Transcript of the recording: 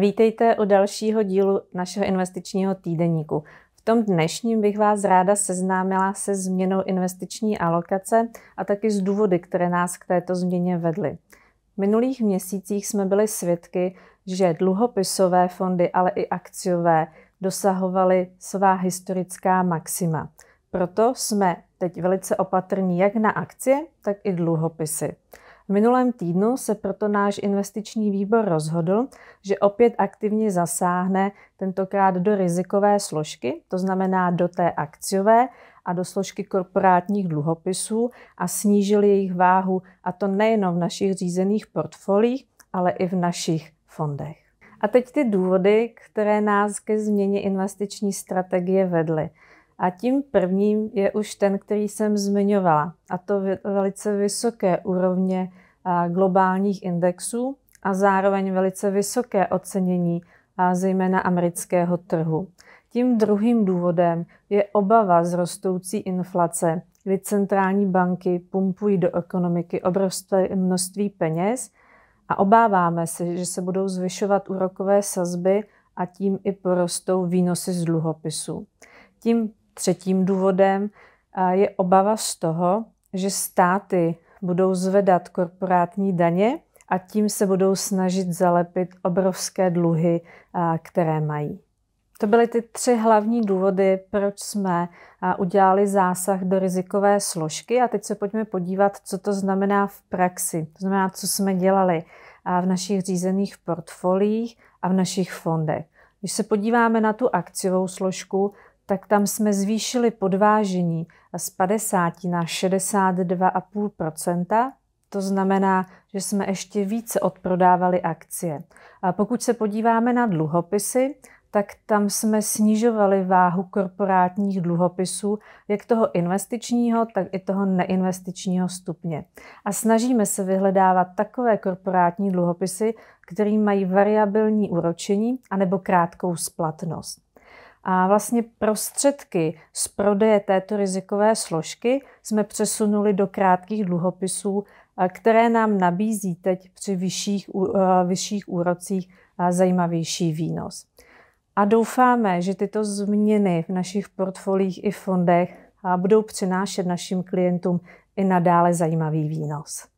Vítejte u dalšího dílu našeho investičního týdeníku. V tom dnešním bych vás ráda seznámila se změnou investiční alokace a taky z důvody, které nás k této změně vedly. V minulých měsících jsme byli svědky, že dluhopisové fondy, ale i akciové dosahovaly svá historická maxima. Proto jsme teď velice opatrní jak na akcie, tak i dluhopisy. V minulém týdnu se proto náš investiční výbor rozhodl, že opět aktivně zasáhne tentokrát do rizikové složky, to znamená do té akciové a do složky korporátních dluhopisů a snížil jejich váhu, a to nejenom v našich řízených portfolích, ale i v našich fondech. A teď ty důvody, které nás ke změně investiční strategie vedly. A tím prvním je už ten, který jsem zmiňovala, a to velice vysoké úrovně globálních indexů a zároveň velice vysoké ocenění zejména amerického trhu. Tím druhým důvodem je obava z rostoucí inflace, kdy centrální banky pumpují do ekonomiky obrovské množství peněz a obáváme se, že se budou zvyšovat úrokové sazby a tím i porostou výnosy z dluhopisů. Tím Třetím důvodem je obava z toho, že státy budou zvedat korporátní daně a tím se budou snažit zalepit obrovské dluhy, které mají. To byly ty tři hlavní důvody, proč jsme udělali zásah do rizikové složky a teď se pojďme podívat, co to znamená v praxi. To znamená, co jsme dělali v našich řízených portfoliích a v našich fondech. Když se podíváme na tu akciovou složku, tak tam jsme zvýšili podvážení z 50 na 62,5 to znamená, že jsme ještě více odprodávali akcie. A pokud se podíváme na dluhopisy, tak tam jsme snižovali váhu korporátních dluhopisů, jak toho investičního, tak i toho neinvestičního stupně. A snažíme se vyhledávat takové korporátní dluhopisy, které mají variabilní úročení anebo krátkou splatnost. A vlastně prostředky z prodeje této rizikové složky jsme přesunuli do krátkých dluhopisů, které nám nabízí teď při vyšších, vyšších úrocích zajímavější výnos. A doufáme, že tyto změny v našich portfolích i fondech budou přinášet našim klientům i nadále zajímavý výnos.